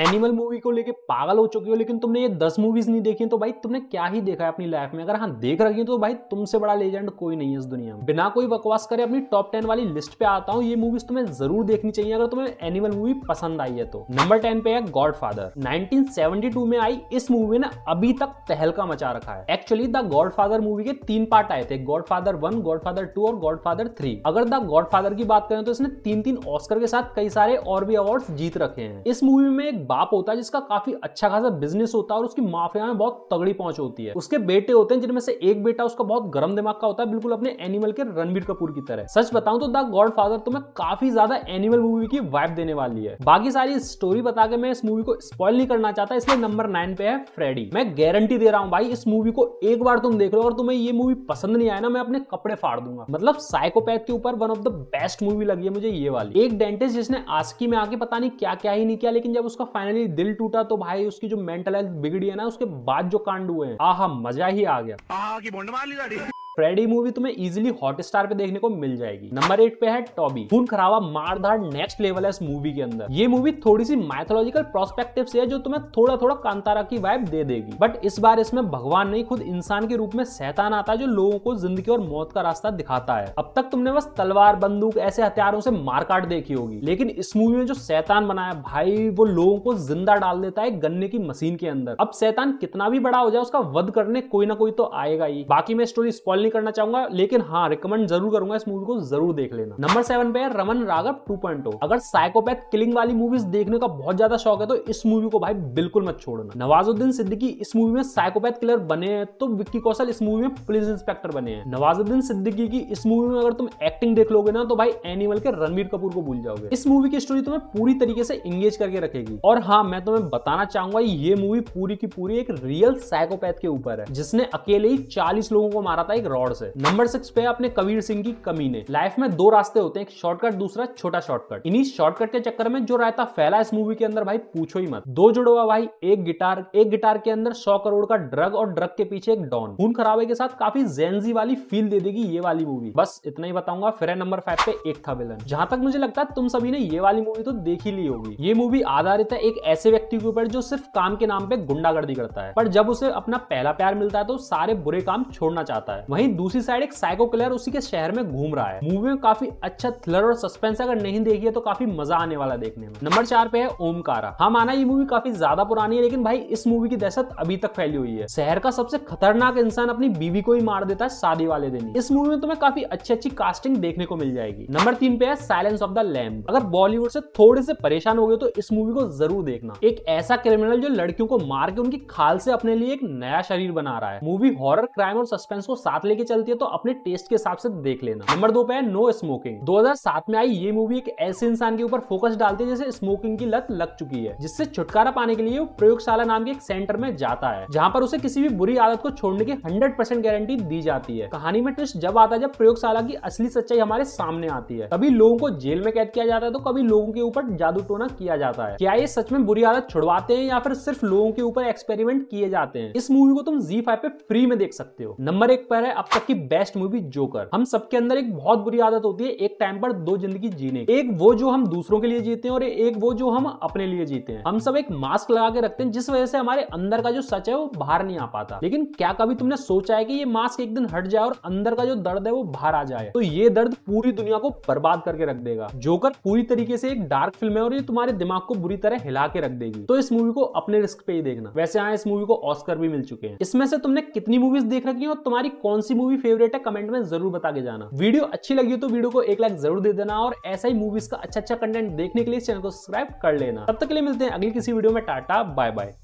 animal movie को लेके पागल हो चुकी हो लेकिन तुमने ये दस मूवीज नहीं देखी तो भाई तुमने क्या ही देखा है अपनी लाइफ में अगर हाँ देख रखी है तो भाई तुमसे बड़ा लेजेंड कोई नहीं है इस दुनिया में बिना कोई बकवास करे अपनी टॉप टेन वाली लिस्ट पे आता हूँ ये मूवीज तुम्हें जरूर देखनी चाहिए अगर तुम्हें एनिमल मूवी पसंद आई है तो नंबर टेन पे है गॉड फादर नाइनटीन में आई इस मूवी ने अभी तक तहलका मचा रखा है actually the Godfather movie के तीन पार्ट आए थे Godfather one Godfather two और गॉड फादर थ्री अगर द गॉड फादर की बात करें तो इसने तीन तीन ऑस्कर के साथ कई सारे और भी अवार्ड जीत रखे हैं इस मूवी में बाप होता है जिसका काफी अच्छा खासा बिजनेस होता है और उसकी माफिया में बहुत तगड़ी पहुंच होती है उसके बेटे होते हैं जिनमें से एक बेटा उसका बहुत गर्म दिमाग का होता है बिल्कुल अपने एनिमल के रणबीर कपूर की तरह सच बताऊं तो द गॉड फादर तुम्हें काफी ज्यादा एनिमल मूवी की वाइब देने वाली है बाकी सारी स्टोरी बता के मैं इस मूवी को स्पॉइल नहीं करना चाहता इसलिए नंबर नाइन पे है फ्रेडी मैं गारंटी दे रहा हूँ भाई इस मूवी को एक बार तुम देख लो और तुम्हें ये मूवी पसंद नहीं आया ना मैं अपने कपड़े फाड़ दूंगा मतलब साइकोपैथ के ऊपर one of the best movie लगी है मुझे ये वाली एक डेंटिस्ट जिसने आसकी में आके पता नहीं क्या क्या ही नहीं किया लेकिन जब उसका फाइनली दिल टूटा तो भाई उसकी जो मेंटल हेल्थ बिगड़ी है ना उसके बाद जो कांड हुए हैं आहा मजा ही आ गया फ्रेडी मूवी तुम्हें इजीली हॉटस्टार पे देखने को मिल जाएगी नंबर एट पे है टॉबी खून खराबा मारधार नेक्स्ट लेवल है इस मूवी के अंदर ये मूवी थोड़ी सी माइथोलॉजिकल प्रोस्पेक्टिव से है जो तुम्हें थोड़ा थोड़ा कांतारा की वाइब दे देगी बट इस बार इसमें भगवान नहीं खुद इंसान के रूप में सैतान आता है जो लोगों को जिंदगी और मौत का रास्ता दिखाता है अब तक तुमने बस तलवार बंदूक ऐसे हथियारों से मारकाट देखी होगी लेकिन इस मूवी में जो सैतान बनाया भाई वो लोगों को जिंदा डाल देता है गन्ने की मशीन के अंदर अब सैतान कितना भी बड़ा हो जाए उसका वध करने कोई ना कोई तो आएगा ही बाकी मैं स्टोरी स्पॉल नहीं करना चाहूंगा लेकिन हाँ रिकमेंड जरूर करूंगा इस मूवी को जरूर देख लेना नंबर सेवन पे है रमन राघव टू पॉइंट अगर साइकोपैथ किलिंग वाली मूवीज देखने का बहुत ज्यादा शौक है तो इस मूवी को भाई बिल्कुल मत छोड़ना नवाजुद्दीन सिद्दीकी इस मूवी में साइकोपैथ किलर बने हैं तो विक्की कौशल इस मूवी में पुलिस इंस्पेक्टर बने हैं नवाजुद्दीन सिद्दीकी की इस मूवी में अगर तुम एक्टिंग देख लोगे ना तो भाई एनिमल के रणवीर कपूर को भूल जाओगे इस मूवी की स्टोरी तुम्हें पूरी तरीके से इंगेज करके रखेगी और हाँ मैं तुम्हें बताना चाहूंगा ये मूवी पूरी की पूरी एक रियल साइकोपैथ के ऊपर है जिसने अकेले ही चालीस लोगों को मारा था एक रॉड से नंबर सिक्स पे अपने कबीर सिंह की कमी ने लाइफ में दो रास्ते होते हैं एक शॉर्टकट दूसरा छोटा शॉर्टकट इन्हीं शॉर्टकट के चक्कर में जो रहता फैला इस मूवी के अंदर भाई पूछो ही मत दो जुड़वा भाई एक गिटार एक गिटार के अंदर सौ करोड़ का ड्रग और ड्रग के पीछे एक डॉन खून खराबे के साथ काफी जेनजी वाली फील दे देगी ये वाली मूवी बस इतना ही बताऊंगा फिर नंबर फाइव पे एक था विलन जहां तक मुझे लगता है तुम सभी ने ये वाली मूवी तो देख ही ली होगी ये मूवी आधारित है एक ऐसे व्यक्ति के ऊपर जो सिर्फ काम के नाम पे गुंडागर्दी करता है पर जब उसे अपना पहला प्यार मिलता है तो सारे बुरे काम छोड़ना चाहता है वही वहीं दूसरी साइड एक साइको किलर उसी के शहर में घूम रहा है मूवी में काफी अच्छा थ्रिलर और सस्पेंस अगर नहीं देखी है तो काफी मजा आने वाला देखने में नंबर चार पे है ओमकारा हाँ माना ये मूवी काफी ज्यादा पुरानी है लेकिन भाई इस मूवी की दहशत अभी तक फैली हुई है शहर का सबसे खतरनाक इंसान अपनी बीवी को ही मार देता है शादी वाले दिन इस मूवी में तुम्हें काफी अच्छी अच्छी कास्टिंग देखने को मिल जाएगी नंबर तीन पे है साइलेंस ऑफ द लैम्प अगर बॉलीवुड से थोड़े से परेशान हो गए तो इस मूवी को जरूर देखना एक ऐसा क्रिमिनल जो लड़कियों को मार के उनकी खाल से अपने लिए एक नया शरीर बना रहा है मूवी हॉरर क्राइम और सस्पेंस को साथ ले लेके चलती है तो अपने टेस्ट के हिसाब से देख लेना नंबर दो पे है नो स्मोकिंग 2007 में आई ये मूवी एक ऐसे इंसान के ऊपर फोकस डालती है जैसे स्मोकिंग की लत लग चुकी है जिससे छुटकारा पाने के लिए वो प्रयोगशाला नाम के एक सेंटर में जाता है जहाँ पर उसे किसी भी बुरी आदत को छोड़ने की हंड्रेड गारंटी दी जाती है कहानी में ट्विस्ट जब आता है जब प्रयोगशाला की असली सच्चाई हमारे सामने आती है कभी लोगों को जेल में कैद किया जाता है तो कभी लोगों के ऊपर जादू टोना किया जाता है क्या ये सच में बुरी आदत छुड़वाते हैं या फिर सिर्फ लोगों के ऊपर एक्सपेरिमेंट किए जाते हैं इस मूवी को तुम जी फाइव पे फ्री में देख सकते हो नंबर एक पर है अब तक की बेस्ट मूवी जोकर हम सबके अंदर एक बहुत बुरी आदत होती है एक टाइम पर दो जिंदगी जीने एक वो जो हम दूसरों के लिए जीते हैं और एक वो जो हम अपने लिए जीते हैं हम सब एक मास्क लगा के रखते हैं जिस वजह से हमारे अंदर का जो सच है वो बाहर नहीं आ पाता लेकिन क्या कभी तुमने सोचा है कि ये मास्क एक दिन हट जाए और अंदर का जो दर्द है वो बाहर आ जाए तो ये दर्द पूरी दुनिया को बर्बाद करके रख देगा जोकर पूरी तरीके से एक डार्क फिल्म है और ये तुम्हारे दिमाग को बुरी तरह हिला के रख देगी तो इस मूवी को अपने रिस्क पे ही देखना वैसे हाँ इस मूवी को ऑस्कर भी मिल चुके हैं इसमें से तुमने कितनी मूवीज देख रखी है और तुम्हारी कौन सी सी मूवी फेवरेट है कमेंट में जरूर बता के जाना वीडियो अच्छी लगी तो वीडियो को एक लाइक जरूर दे देना और ऐसा ही मूवीज का अच्छा अच्छा कंटेंट देखने के लिए चैनल को सब्सक्राइब कर लेना तब तक के लिए मिलते हैं अगली किसी वीडियो में टाटा बाय बाय